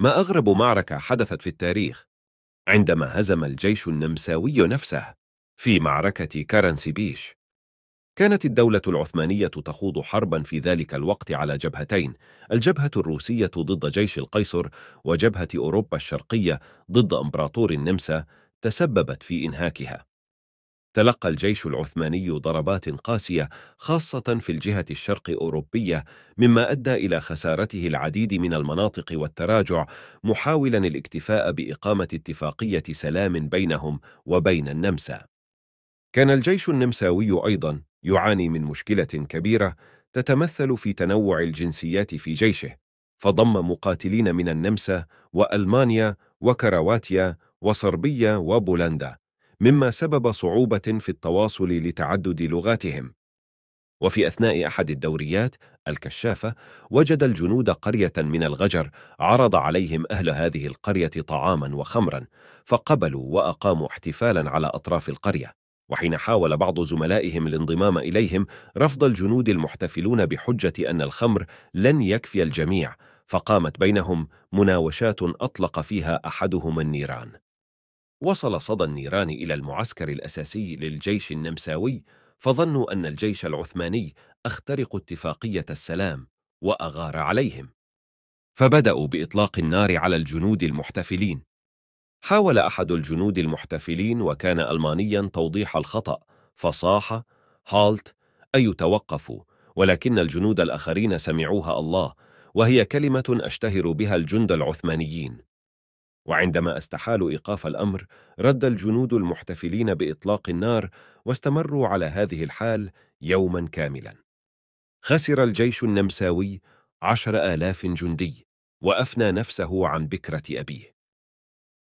ما أغرب معركة حدثت في التاريخ عندما هزم الجيش النمساوي نفسه في معركة كارنسيبيش كانت الدولة العثمانية تخوض حربا في ذلك الوقت على جبهتين الجبهة الروسية ضد جيش القيصر وجبهة أوروبا الشرقية ضد أمبراطور النمسا تسببت في إنهاكها تلقى الجيش العثماني ضربات قاسية خاصة في الجهة الشرق أوروبية مما أدى إلى خسارته العديد من المناطق والتراجع محاولا الاكتفاء بإقامة اتفاقية سلام بينهم وبين النمسا كان الجيش النمساوي أيضا يعاني من مشكلة كبيرة تتمثل في تنوع الجنسيات في جيشه فضم مقاتلين من النمسا وألمانيا وكرواتيا وصربيا وبولندا مما سبب صعوبة في التواصل لتعدد لغاتهم وفي أثناء أحد الدوريات الكشافة وجد الجنود قرية من الغجر عرض عليهم أهل هذه القرية طعاما وخمرا فقبلوا وأقاموا احتفالا على أطراف القرية وحين حاول بعض زملائهم الانضمام إليهم رفض الجنود المحتفلون بحجة أن الخمر لن يكفي الجميع فقامت بينهم مناوشات أطلق فيها أحدهم النيران وصل صدى النيران إلى المعسكر الأساسي للجيش النمساوي فظنوا أن الجيش العثماني اخترق اتفاقية السلام وأغار عليهم فبدأوا بإطلاق النار على الجنود المحتفلين حاول أحد الجنود المحتفلين وكان ألمانيا توضيح الخطأ فصاح هالت أي توقفوا ولكن الجنود الآخرين سمعوها الله وهي كلمة أشتهر بها الجند العثمانيين وعندما استحالوا إيقاف الأمر رد الجنود المحتفلين بإطلاق النار واستمروا على هذه الحال يوما كاملا خسر الجيش النمساوي عشر آلاف جندي وأفنى نفسه عن بكرة أبيه